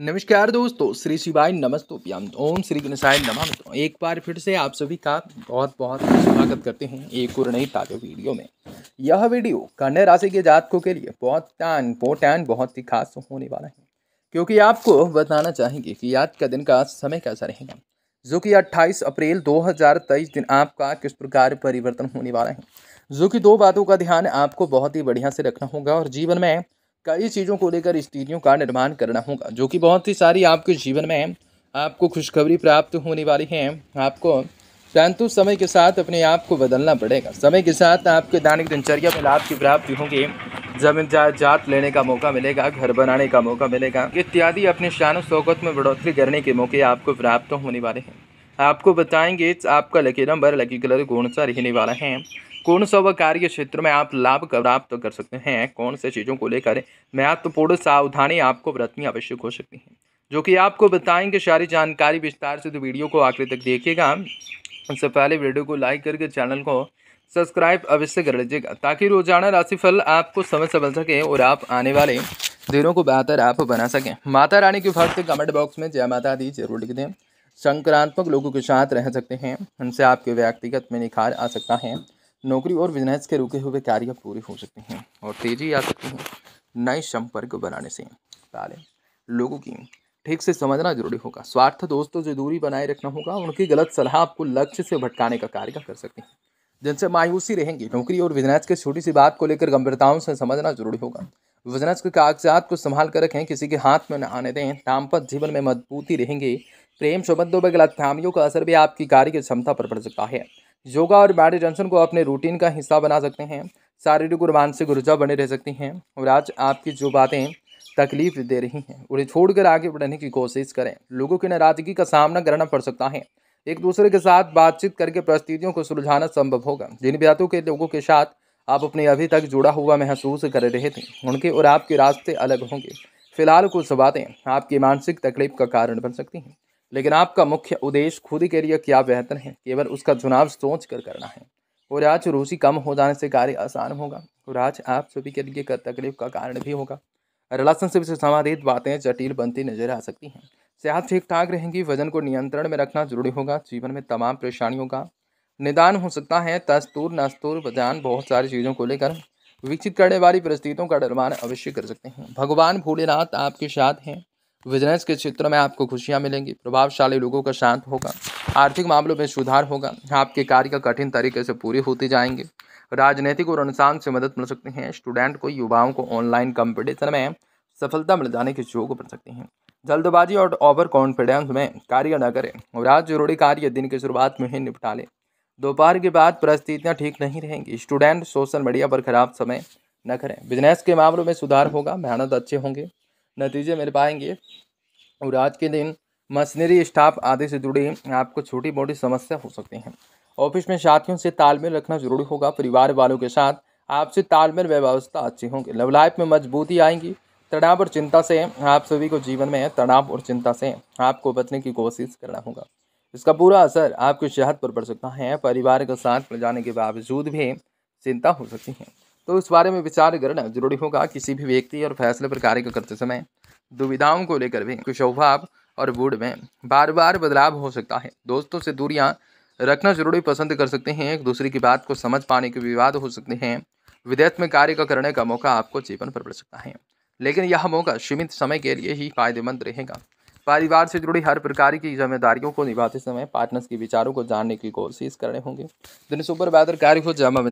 नमस्कार दोस्तों श्री शिवाय नमस्तोप्याम ओम श्री गणेशाय नमः एक बार फिर से आप सभी का बहुत बहुत स्वागत करते हैं एक और नई ताज़ा वीडियो में यह वीडियो कन्या राशि के जातकों के लिए बहुत इम्पोर्टेंट बहुत ही खास होने वाला है क्योंकि आपको बताना चाहेंगे कि आज का दिन का समय कैसा रहेगा जो कि अट्ठाईस अप्रैल दो दिन आपका किस प्रकार परिवर्तन होने वाला है जो कि दो बातों का ध्यान आपको बहुत ही बढ़िया से रखना होगा और जीवन में कई चीज़ों को लेकर स्थितियों का निर्माण करना होगा जो कि बहुत ही सारी आपके जीवन में आपको खुशखबरी प्राप्त होने वाली है आपको परंतु समय के साथ अपने आप को बदलना पड़ेगा समय के साथ आपके दैनिक दिनचर्या में लाभ की प्राप्ति होगी जमीन जायदाद लेने का मौका मिलेगा घर बनाने का मौका मिलेगा इत्यादि अपने शान शौकत में बढ़ोतरी करने के मौके आपको प्राप्त होने वाले हैं आपको बताएंगे आपका लकी नंबर लकी कलर कौन सा रहने वाला है कौन सा वह कार्य क्षेत्र में आप लाभ प्राप्त तो कर सकते हैं कौन से चीज़ों को लेकर महत्वपूर्ण सावधानी आपको बरतनी आवश्यक हो सकती है जो कि आपको बताएंगे सारी जानकारी विस्तार से तो वीडियो को आखिर तक देखिएगा उससे पहले वीडियो को लाइक करके चैनल को सब्सक्राइब अवश्य कर लीजिएगा ताकि रोजाना राशिफल आपको समय से मिल सके और आप आने वाले दिनों को बेहतर आप बना सकें माता रानी के भक्त कमेंट बॉक्स में जय माता दी जरूर लिख दें संक्रांतक लोगों के साथ रह सकते हैं उनसे आपके व्यक्तिगत में निखार आ सकता है नौकरी और बिजनेस के रुके हुए कार्य पूरे हो सकते हैं और तेजी आ सकती है नए संपर्क बनाने से पहले लोगों की ठीक से समझना जरूरी होगा स्वार्थ दोस्तों जो दूरी बनाए रखना होगा उनकी गलत सलाह आपको लक्ष्य से भटकाने का कार्य कर सकते हैं जिनसे मायूसी रहेंगी नौकरी और बिजनेस के छोटी सी बात को लेकर गंभीरताओं से समझना जरूरी होगा बिजनेस के कागजात को संभाल कर रखें किसी के हाथ में न आने दें दाम्पत्य जीवन में मजबूती रहेंगे प्रेम संबंधों में गलतफहमियों का असर भी आपकी कार्य की क्षमता पर पड़ सकता है योगा और मेडिटेशन को अपने रूटीन का हिस्सा बना सकते हैं शारीरिक और मानसिक ऊर्जा बने रह सकती हैं और आज आपकी जो बातें तकलीफ दे रही हैं उन्हें छोड़कर आगे बढ़ने की कोशिश करें लोगों की नाराजगी का सामना करना पड़ सकता है एक दूसरे के साथ बातचीत करके परिस्थितियों को सुलझाना संभव होगा जिन बातों के लोगों के साथ आप अपने अभी तक जुड़ा हुआ महसूस कर रहे थे उनके और आपके रास्ते अलग होंगे फिलहाल कुछ बातें आपकी मानसिक तकलीफ का कारण बन सकती हैं लेकिन आपका मुख्य उद्देश्य खुद के लिए क्या बेहतर है केवल उसका चुनाव सोच कर करना है और आज रुचि कम हो जाने से कार्य आसान होगा और आज आप सभी के लिए तकलीफ का कारण भी होगा रिलेशनशिप से संबंधित बातें जटिल बनती नजर आ सकती हैं सेहत ठीक ठाक रहेंगी वजन को नियंत्रण में रखना जरूरी होगा जीवन में तमाम परेशानियों का निदान हो सकता है तस्तूर नस्तूर वजन बहुत सारी चीज़ों को लेकर विकसित करने वाली परिस्थितियों का निर्माण अवश्य कर सकते हैं भगवान भोलेनाथ आपके साथ हैं बिजनेस के क्षेत्र में आपको खुशियाँ मिलेंगी प्रभावशाली लोगों का शांत होगा आर्थिक मामलों में सुधार होगा आपके कार्य का कठिन तरीके से पूरी होती जाएंगे राजनीतिक और अनुसार से मदद मिल सकती है स्टूडेंट को युवाओं को ऑनलाइन कंपटीशन में सफलता मिल जाने के योग बन सकते हैं जल्दबाजी और ओवर कॉन्फिडेंस में कार्य न करें और रात जरूरी कार्य दिन की शुरुआत में ही निपटा लें दोपहर के बाद परिस्थितियाँ ठीक नहीं रहेंगी स्टूडेंट सोशल मीडिया पर खराब समय न करें बिजनेस के मामलों में सुधार होगा मेहनत अच्छे होंगे नतीजे मिल पाएंगे और आज के दिन मशीनरी स्टाफ आदि से जुड़ी आपको छोटी मोटी समस्या हो सकती है ऑफिस में साथियों से तालमेल रखना जरूरी होगा परिवार वालों के साथ आपसे तालमेल व्यवस्था अच्छी होगी लव लाइफ में मजबूती आएंगी तनाव और चिंता से आप सभी को जीवन में तनाव और चिंता से आपको बचने की कोशिश करना होगा इसका पूरा असर आपकी सेहत पर पड़ सकता है परिवार के साथ जाने के बावजूद भी चिंता हो सकती है तो उस बारे में विचार करना जरूरी होगा किसी भी व्यक्ति और फैसले पर कार्य करते समय दुविधाओं को लेकर भी कुशोभाव और बूढ़ में बार बार बदलाव हो सकता है दोस्तों से दूरियाँ रखना जरूरी पसंद कर सकते हैं एक दूसरे की बात को समझ पाने के विवाद हो सकते हैं विदेश में कार्य का करने का मौका आपको जीवन पर पड़ सकता है लेकिन यह मौका सीमित समय के लिए ही फायदेमंद रहेगा परिवार से जुड़ी हर प्रकार की जिम्मेदारियों को निभाते समय पार्टनर्स के विचारों को जानने की कोशिश करने होंगे दिन सुपर बेहतर कार्य हो जामा